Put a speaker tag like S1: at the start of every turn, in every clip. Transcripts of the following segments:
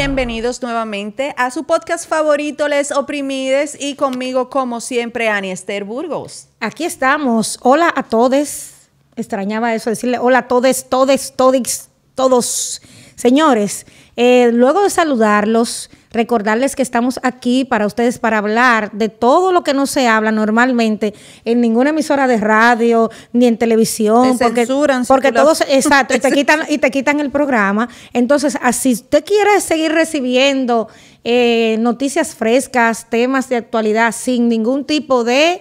S1: Bienvenidos nuevamente a su podcast favorito, Les Oprimides, y conmigo, como siempre, Aniester Burgos. Aquí estamos.
S2: Hola a todos. Extrañaba eso, decirle hola a todos, todos, todos, todos. Señores, eh, luego de saludarlos, Recordarles que estamos aquí para ustedes para hablar de todo lo que no se habla normalmente en ninguna emisora de radio ni en televisión. porque, censuran, porque todos, exacto, te quitan, y te quitan el programa. Entonces, así usted quiere seguir recibiendo eh, noticias frescas, temas de actualidad sin ningún tipo de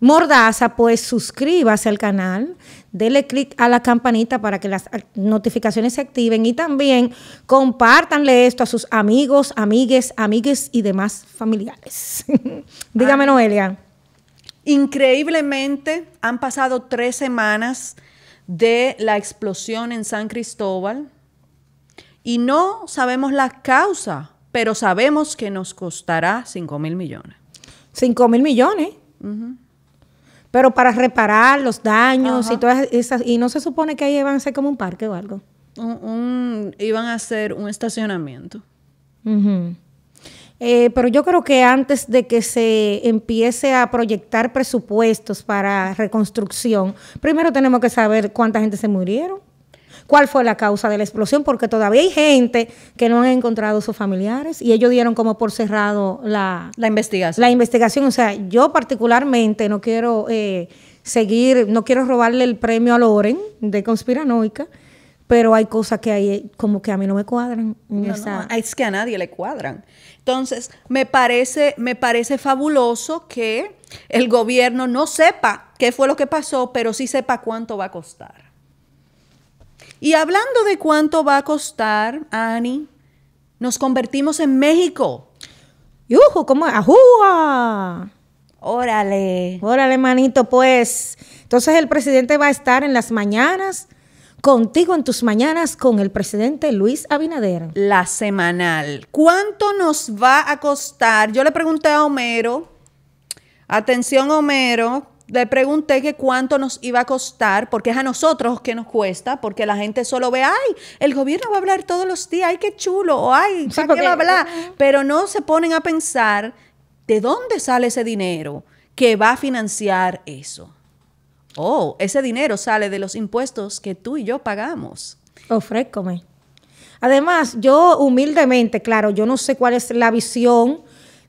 S2: mordaza, pues suscríbase al canal, Dele clic a la campanita para que las notificaciones se activen y también compártanle esto a sus amigos, amigues, amigues y demás familiares. Dígame, Noelia.
S1: Increíblemente han pasado tres semanas de la explosión en San Cristóbal y no sabemos la causa, pero sabemos que nos costará 5 mil millones.
S2: 5 mil millones pero para reparar los daños y todas esas, y no se supone que ahí iban a ser como un parque o algo. iban
S1: a ser un estacionamiento.
S2: Eh, pero yo creo que antes de que se empiece a proyectar presupuestos para reconstrucción, primero tenemos que saber cuánta gente se murieron cuál fue la causa de la explosión, porque todavía hay gente que no han encontrado sus familiares y ellos dieron como por cerrado la, investigación. La investigación, o sea, yo particularmente no quiero eh, seguir, no quiero robarle el premio a Loren de conspiranoica, pero hay cosas que hay como que a mí no me cuadran.
S1: es que a nadie le cuadran. Entonces, me parece, me parece fabuloso que el gobierno no sepa qué fue lo que pasó, pero sí sepa cuánto va a costar. Y hablando de cuánto va a costar, Ani, nos convertimos en México.
S2: ojo, ¿Cómo? ¡Ajúa! Órale. Órale, manito, pues. Entonces el presidente va a estar en las mañanas, contigo en tus mañanas, con el presidente Luis Abinader. La semanal. ¿Cuánto nos va a costar? Yo le pregunté
S1: a Homero, atención Homero, le pregunté que cuánto nos iba a costar, porque es a nosotros que nos cuesta, porque la gente solo ve, ay, el gobierno va a hablar todos los días, ay, qué chulo, o ay, ¿para qué va a hablar? Pero no se ponen a pensar de dónde sale ese dinero que va a financiar eso. Oh, ese dinero sale de los impuestos que tú y yo pagamos.
S2: Ofrécome. Además, yo humildemente, claro, yo no sé cuál es la visión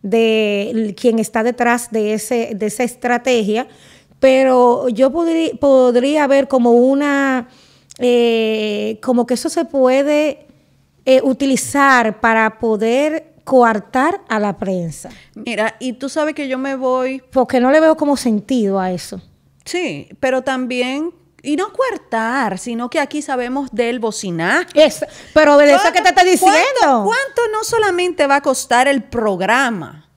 S2: de quien está detrás de, ese, de esa estrategia, pero yo podría, ver como una, eh, como que eso se puede eh, utilizar para poder coartar a la prensa.
S1: Mira, y tú sabes que yo me voy...
S2: Porque no le veo como sentido a eso.
S1: Sí, pero también y no cuartar sino que aquí sabemos del bocinaje. Es, pero de eso que te está diciendo. ¿cuánto, no solamente va a costar el programa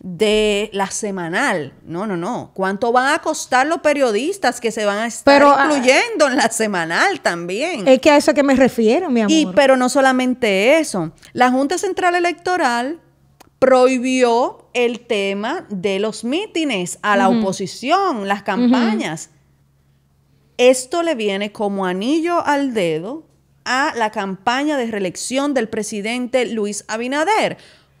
S1: de la semanal? No, no, no. ¿Cuánto van a costar los periodistas que se van a estar ah, incluyendo en la semanal también?
S2: Es que a eso que me refiero, mi amor.
S1: Y pero no solamente eso. La Junta Central Electoral prohibió el tema de los mítines a la oposición, las campañas. Esto le viene como anillo al dedo a la campaña de reelección del presidente Luis Abinader,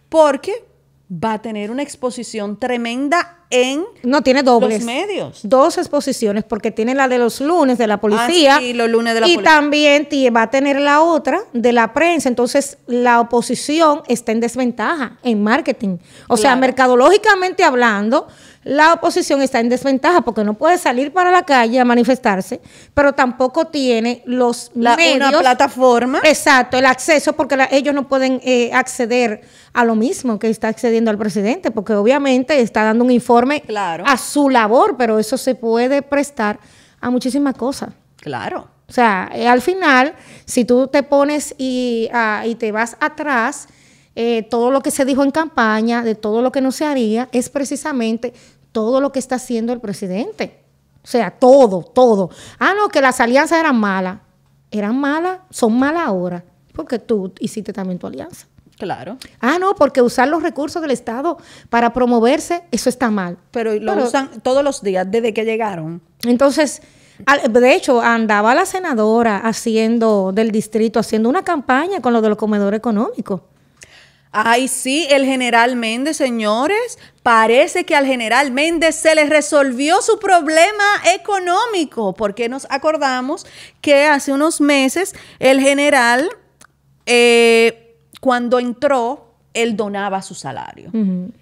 S1: porque va a tener una exposición tremenda en
S2: no tiene dobles medios dos exposiciones porque tiene la de los lunes de la policía y ah, los lunes de la y también va a tener la otra de la prensa entonces la oposición está en desventaja en marketing o sea mercadológicamente hablando la oposición está en desventaja porque no puede salir para la calle a manifestarse, pero tampoco tiene los la, una plataforma. Exacto, el acceso, porque ellos no pueden eh, acceder a lo mismo que está accediendo al presidente, porque obviamente está dando un informe a su labor, pero eso se puede prestar a muchísimas cosas. Claro. O sea, eh, al final, si tú te pones y, ah, te vas atrás, eh, todo lo que se dijo en campaña, de todo lo que no se haría, es precisamente todo lo que está haciendo el presidente. O sea, todo, todo. Ah, no, que las alianzas eran malas. Eran malas, son malas ahora, porque tú hiciste también tu alianza. Claro. Ah, no, porque usar los recursos del Estado para promoverse, eso está mal. Pero lo usan todos los días desde que llegaron. Entonces, de hecho, andaba la senadora haciendo del distrito, haciendo una campaña con lo de los comedores económicos. Ay, sí, el general Méndez,
S1: señores. Parece que al general Méndez se le resolvió su problema económico, porque nos acordamos que hace unos meses el general, eh, cuando entró, él donaba su salario.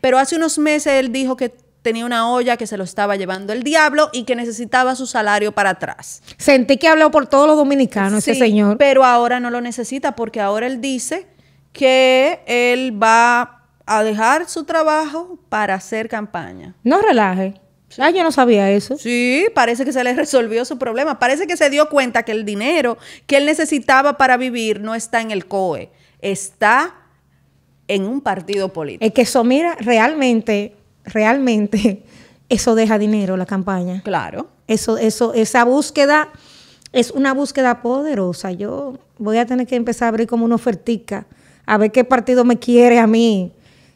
S1: Pero hace unos meses él dijo que tenía una olla que se lo estaba llevando el diablo y que necesitaba su salario para atrás. Sentí que habló por todos los dominicanos ese señor. Pero ahora no lo necesita porque ahora él dice que él va a dejar su trabajo para hacer campaña.
S2: No relaje. Ah, yo no sabía eso. Sí, parece que
S1: se le resolvió su problema. Parece que se dio cuenta que el dinero que él necesitaba para vivir no está en el COE, está en un partido político.
S2: Es que eso, mira, realmente, realmente, eso deja dinero la campaña. Claro. Eso, eso, esa búsqueda es una búsqueda poderosa. Yo voy a tener que empezar a abrir como una ofertica a ver qué partido me quiere a mí.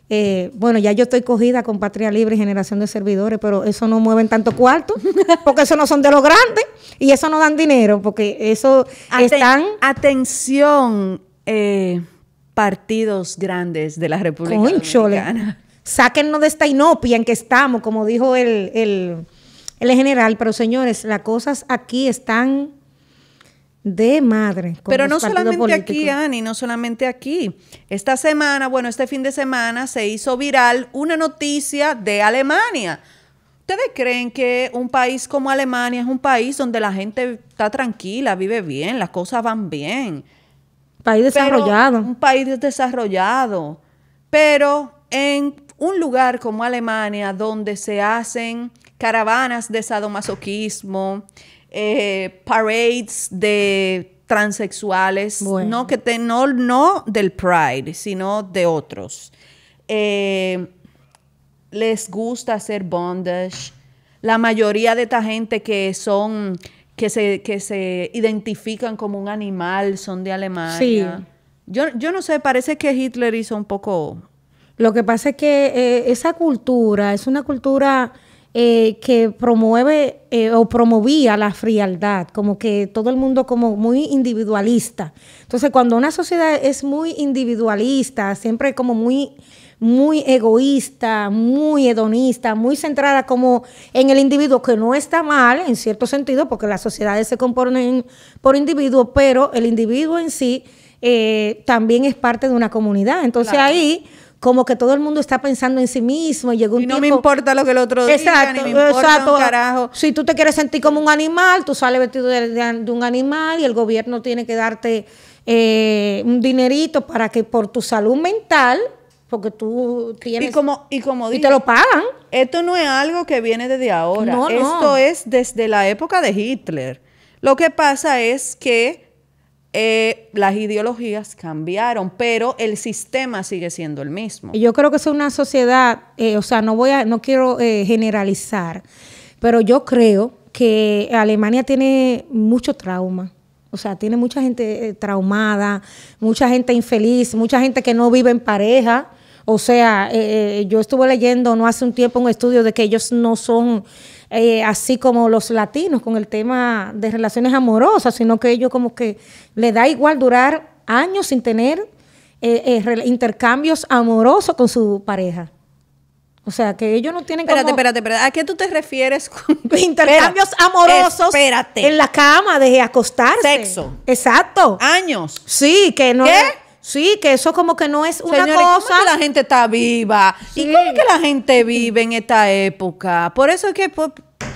S2: Eh, bueno, ya yo estoy cogida con Patria Libre y Generación de Servidores, pero eso no mueven tanto cuarto, porque eso no son de los grandes y eso no dan dinero, porque eso están. Atención,
S1: eh, partidos grandes de la República Conchole.
S2: Dominicana. Sáquennos de esta inopia en que estamos, como dijo el, el, el general, pero señores, las cosas aquí están de madre. Pero no solamente aquí,
S1: Ani, no solamente aquí. Esta semana, bueno, este fin de semana se hizo viral una noticia de Alemania. ¿Ustedes creen que un país como Alemania es un país donde la gente está tranquila, vive bien, las cosas van bien? País desarrollado. un país desarrollado. Pero en un lugar como Alemania, donde se hacen caravanas de sadomasoquismo, eh, parades de transexuales, no, que no, del Pride, sino de otros. Eh, les gusta hacer bondage. La mayoría de esta gente que son, que se, identifican como un animal, son de Alemania. Yo, no sé, parece que Hitler hizo un poco...
S2: Lo que pasa es que eh, esa cultura es una cultura eh, que promueve eh, o promovía la frialdad, como que todo el mundo como muy individualista. Entonces, cuando una sociedad es muy individualista, siempre como muy muy egoísta, muy hedonista, muy centrada como en el individuo, que no está mal en cierto sentido, porque las sociedades se componen por individuos, pero el individuo en sí eh, también es parte de una comunidad. Entonces ahí como que todo el mundo está pensando en sí mismo y llegó un y no me importa lo que el otro diga, exacto, me importa carajo. Si tú te quieres sentir como un animal, tú sales vestido de, un animal y el gobierno tiene que darte eh, un dinerito para que por tu salud mental porque tú tienes y como
S1: y como dije, y te lo pagan
S2: esto no es algo que viene desde ahora no, esto es desde la
S1: época de Hitler lo que pasa es que eh, las ideologías cambiaron, pero el sistema sigue siendo el mismo. yo
S2: creo que es una sociedad, eh, o sea, no voy a, no quiero eh, generalizar, pero yo creo que Alemania tiene mucho trauma. O sea, tiene mucha gente traumada, mucha gente infeliz, mucha gente que no vive en pareja. O sea, yo estuve leyendo no hace un tiempo un estudio de que ellos no son eh, así como los latinos con el tema de relaciones amorosas, sino que ellos como que le da igual durar años sin tener eh, eh, intercambios amorosos con su pareja. O sea, que ellos no tienen que. Espérate, espérate,
S1: ¿A qué tú te refieres con intercambios amorosos?
S2: En la cama, de acostarse. Sexo. Exacto. Años. Sí, que no. Sí, que eso como que no es una cosa. ¿cómo que la gente está viva. ¿Y cómo que la gente vive en esta época? Por eso es que.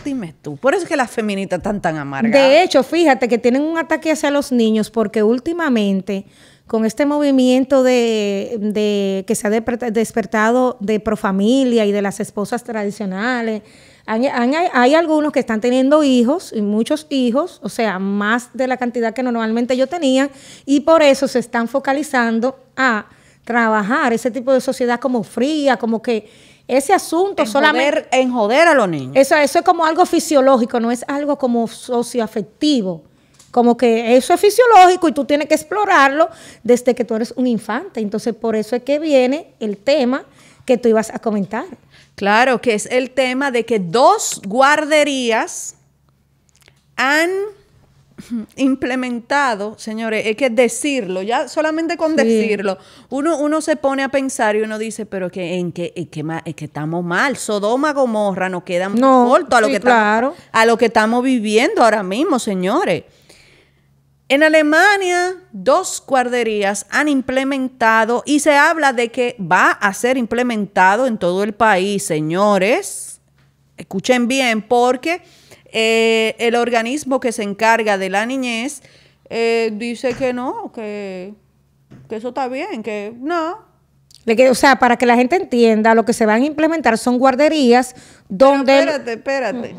S1: dime tú, por eso es que las feministas están tan amargas.
S2: De hecho, fíjate que tienen un ataque hacia los niños porque últimamente con este movimiento de, que se ha despertado de profamilia y de las esposas tradicionales, hay, algunos que están teniendo hijos y muchos hijos, o sea, más de la cantidad que normalmente yo tenía, y por eso se están focalizando a trabajar ese tipo de sociedad como fría, como que ese asunto solamente... en joder a los niños. Eso, eso es como algo fisiológico, no es algo como socioafectivo. Como que eso es fisiológico y tú tienes que explorarlo desde que tú eres un infante. Entonces, por eso es que viene el tema que tú ibas a comentar. Claro, que es el tema de que dos guarderías
S1: han implementado, señores, es que decirlo, ya solamente con decirlo, uno, uno se pone a pensar y uno dice, pero que en que, que, estamos mal, Sodoma, Gomorra, nos queda no, corto a lo, que claro. a lo que estamos viviendo ahora mismo, señores. En Alemania, dos guarderías han implementado y se habla de que va a ser implementado en todo el país, señores. Escuchen bien, porque eh, el organismo que se encarga de la niñez eh, dice que no, que, que eso está bien, que no,
S2: o sea, para que la gente entienda, lo que se van a implementar son guarderías donde... espérate,
S1: espérate.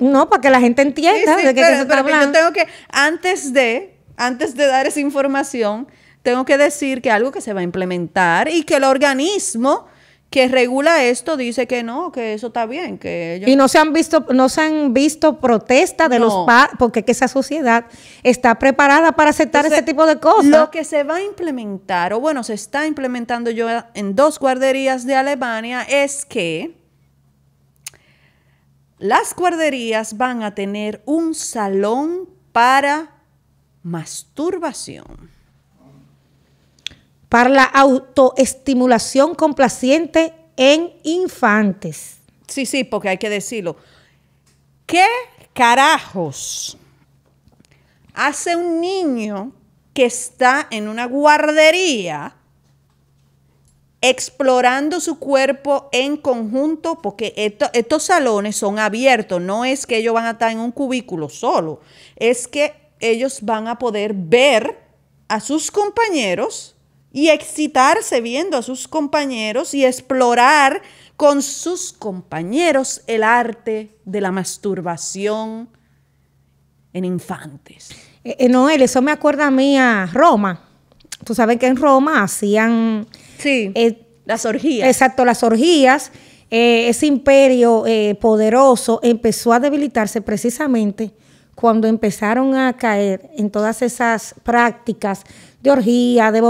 S2: No, para que la gente
S1: entienda de se está hablando. Yo tengo que, antes de, antes de dar esa información, tengo que decir que algo que se va a implementar y que el organismo que regula esto dice que no, que eso está bien, que y no
S2: se han visto no se han visto protestas de los padres porque esa sociedad está preparada para aceptar ese tipo de cosas. Lo que
S1: se va a implementar o bueno, se está implementando yo en dos guarderías de Alemania es que las guarderías van a tener un salón para masturbación
S2: para la autoestimulación complaciente en infantes. Sí, sí, porque hay que decirlo. ¿Qué
S1: carajos hace un niño que está en una guardería explorando su cuerpo en conjunto? Porque estos salones son abiertos, no es que ellos van a estar en un cubículo solo, es que ellos van a poder ver a sus compañeros y excitarse viendo a sus compañeros y explorar con sus compañeros el arte de la masturbación en
S2: infantes. Eh, eh Noel, eso me acuerda a mí a Roma. Tú sabes que en Roma hacían... Sí, eh, las orgías. Exacto, las orgías. Eh, ese imperio poderoso empezó a debilitarse precisamente cuando empezaron a caer en todas esas prácticas de orgía, de,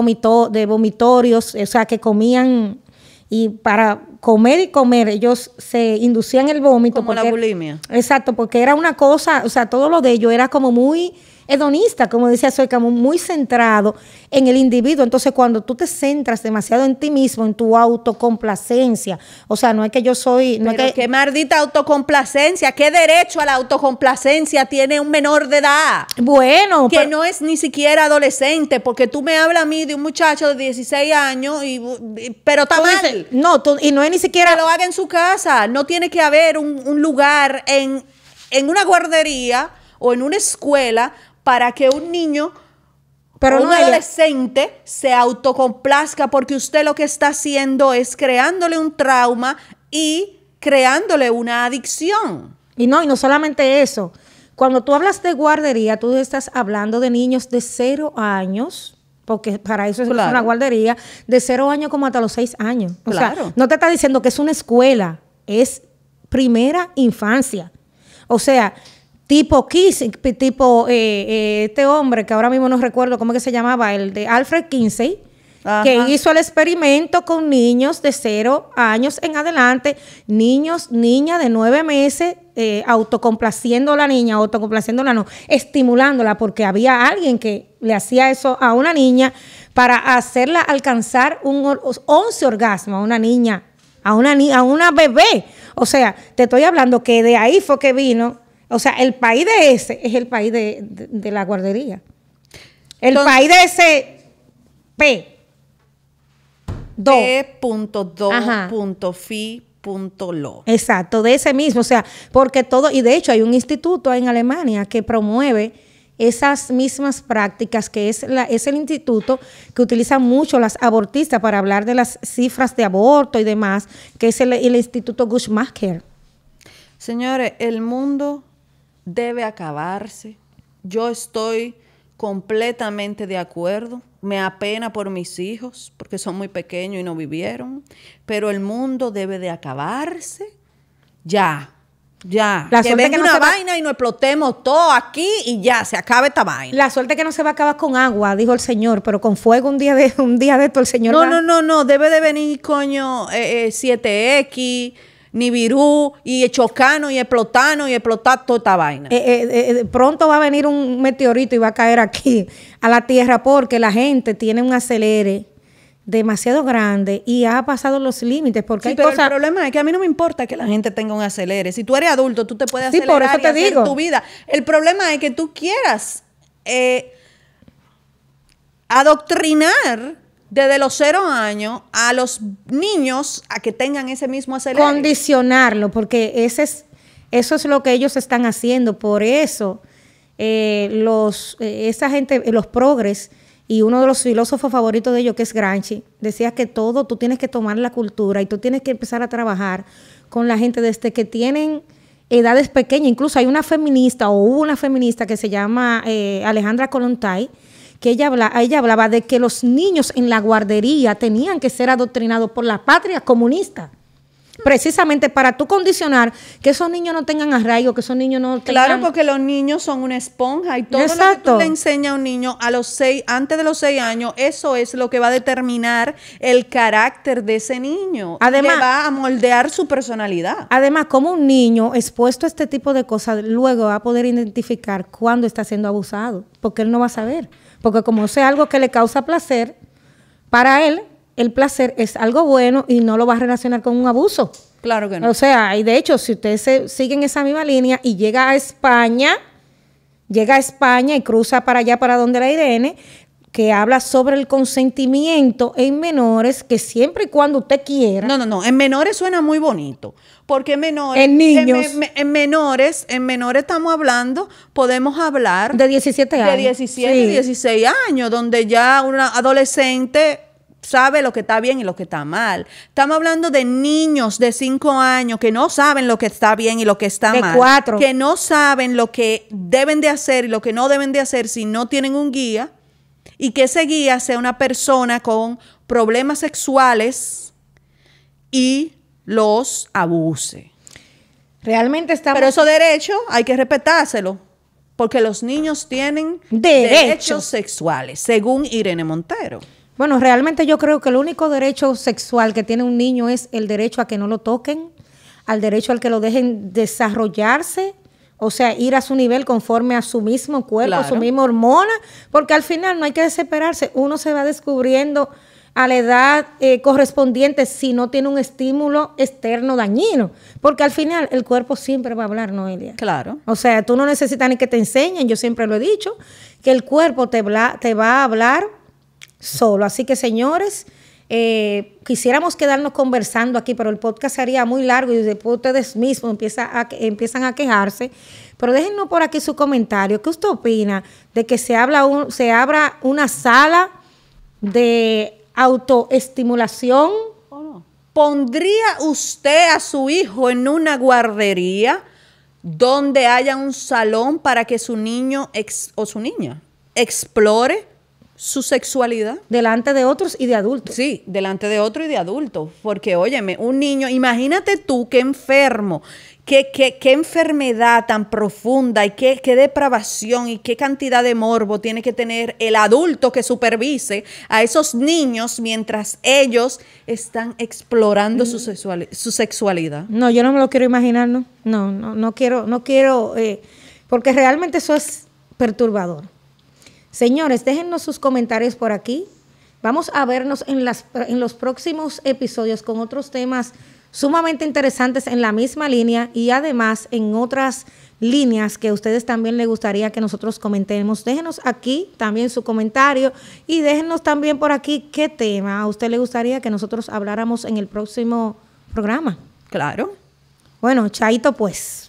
S2: de vomitorios, o sea, que comían y para comer y comer ellos se inducían el vómito. Como la bulimia. Exacto, porque era una cosa, o sea, todo lo de ellos era como muy hedonista, como decía soy como muy centrado en el individuo. Entonces, cuando tú te centras demasiado en ti mismo, en tu autocomplacencia, o sea, no es que yo soy.
S1: qué maldita autocomplacencia, qué derecho a la autocomplacencia tiene un menor de edad. Bueno, que no es ni siquiera adolescente, porque tú me hablas a mí de un muchacho de 16 años, y, pero está mal. no, y no es ni siquiera. lo haga en su casa. No tiene que haber un, lugar en, en una guardería o en una escuela para que un niño pero un adolescente se autocomplazca porque usted lo que está haciendo es creándole un trauma
S2: y creándole una adicción. Y no, y no solamente eso. Cuando tú hablas de guardería, tú estás hablando de niños de cero años, porque para eso es una guardería, de cero años como hasta los seis años. O claro. sea, no te está diciendo que es una escuela, es primera infancia. O sea, tipo Kiss, tipo eh, eh, este hombre que ahora mismo no recuerdo cómo que se llamaba, el de Alfred Kinsey, que hizo el experimento con niños de cero años en adelante, niños, niñas de nueve meses, eh, autocomplaciendo a la niña, autocomplaciéndola no, estimulándola, porque había alguien que le hacía eso a una niña para hacerla alcanzar un 11 orgasmos, a una niña, a una, niña, a una bebé. O sea, te estoy hablando que de ahí fue que vino o sea, el país de ese es el país de, la guardería. El país de ese P. Do. Punto
S1: fi lo.
S2: Exacto, de ese mismo. O sea, porque todo, y de hecho hay un instituto en Alemania que promueve esas mismas prácticas, que es, la, es el instituto que utilizan mucho las abortistas para hablar de las cifras de aborto y demás, que es el, el Instituto Gusmacher.
S1: Señores, el mundo debe acabarse. Yo estoy completamente de acuerdo. Me apena por mis hijos porque son muy pequeños y no vivieron, pero el mundo debe de acabarse ya. Ya, la que venga que no una vaina
S2: y nos explotemos todo aquí y ya, se acabe esta vaina. La suerte que no se va a acabar con agua, dijo el Señor, pero con fuego un día de, un día de esto el Señor No, no, no, no, debe de venir, coño, 7X, eh,
S1: eh, ni virú y Chocano y Explotano y explotar toda esta vaina. Eh,
S2: eh, eh, pronto va a venir un meteorito y va a caer aquí a la Tierra porque la gente tiene un acelere demasiado grande y ha pasado los límites porque pero el problema es que a mí no me importa que la gente tenga un acelere si tú eres adulto tú te puedes acelerar sí, por te tu vida
S1: el problema es que tú quieras
S2: adoctrinar desde los cero años a los niños a que tengan ese mismo aceleramiento. Condicionarlo, porque ese es, eso es lo que ellos están haciendo. Por eso, eh, los, eh, esa gente, eh, los progres, y uno de los filósofos favoritos de ellos, que es Granchi, decía que todo, tú tienes que tomar la cultura y tú tienes que empezar a trabajar con la gente desde que tienen edades pequeñas. Incluso hay una feminista o hubo una feminista que se llama Alejandra Colontai, que ella, habla, ella hablaba de que los niños en la guardería tenían que ser adoctrinados por la patria comunista precisamente para tú condicionar que esos niños no tengan arraigo, que esos niños no tengan... Claro, porque los
S1: niños son una esponja y todo lo que tú le
S2: enseñas a un niño a los seis, antes de los seis años,
S1: eso es lo que va a determinar el carácter de ese niño. Además, le va a
S2: moldear su personalidad. Además, como un niño expuesto a este tipo de cosas, luego va a poder identificar cuándo está siendo abusado, porque él no va a saber. Porque como sea algo que le causa placer, para él el placer es algo bueno y no lo va a relacionar con un abuso.
S1: Claro que no. O sea,
S2: y de hecho, si ustedes siguen esa misma línea y llega a España, llega a España y cruza para allá, para donde la Irene, que habla sobre el consentimiento en menores, que siempre y cuando usted quiera. No, no, no, en menores suena
S1: muy bonito, porque en menores... En niños. En, menores, en menores estamos hablando, podemos hablar... De 17 años. De 17, y 16 años, donde ya una adolescente sabe lo que está bien y lo que está mal. Estamos hablando de niños de 5 años que no saben lo que está bien y lo que está de mal. Cuatro. Que no saben lo que deben de hacer y lo que no deben de hacer si no tienen un guía y que ese guía sea una persona con problemas sexuales y los abuse. Realmente estamos... Pero esos derechos hay que respetárselo,
S2: porque los niños tienen derechos, derechos sexuales, según Irene Montero. Bueno, realmente yo creo que el único derecho sexual que tiene un niño es el derecho a que no lo toquen, al derecho al que lo dejen desarrollarse, o sea, ir a su nivel conforme a su mismo cuerpo, a su misma hormona, porque al final no hay que desesperarse, uno se va descubriendo a la edad eh, correspondiente si no tiene un estímulo externo dañino, porque al final el cuerpo siempre va a hablar, ¿no, Elia? Claro. O sea, tú no necesitas ni que te enseñen, yo siempre lo he dicho, que el cuerpo te va a hablar solo. Así que señores, eh, quisiéramos quedarnos conversando aquí, pero el podcast sería muy largo y después ustedes mismos empiezan a, a quejarse. Pero déjenos por aquí su comentario. ¿Qué usted opina de que se, habla se abra una sala de autoestimulación? ¿Pondría
S1: usted a su hijo en una guardería donde haya un salón para que su niño o su niña explore su sexualidad. Delante de otros y de adultos. Sí, delante de otro y de adultos. Porque, óyeme, un niño, imagínate tú qué enfermo, qué, qué, qué enfermedad tan profunda y qué, qué depravación y qué cantidad de morbo tiene que tener el adulto que supervise a esos niños mientras ellos están explorando su, su
S2: sexualidad. No, yo no me lo quiero imaginar, no. No, no, no quiero, no quiero, eh, porque realmente eso es perturbador. Señores, déjennos sus comentarios por aquí. Vamos a vernos en, en los próximos episodios con otros temas sumamente interesantes en la misma línea y además en otras líneas que a ustedes también les gustaría que nosotros comentemos. Déjenos aquí también su comentario y déjenos también por aquí qué tema a usted le gustaría que nosotros habláramos en el próximo programa. Claro. Bueno, chaito pues.